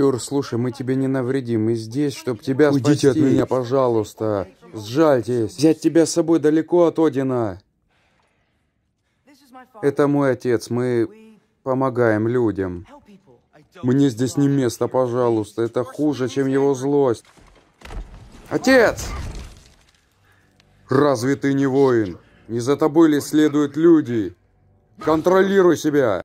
актер, слушай, мы тебе не навредим, мы здесь, чтобы тебя Уйдите спасти. от меня, пожалуйста. Сжальтесь. Взять тебя с собой далеко от Одина. Это мой отец, мы помогаем людям. Мне здесь не место, пожалуйста. Это хуже, чем его злость. Отец! Разве ты не воин? Не за тобой ли следуют люди? Контролируй себя!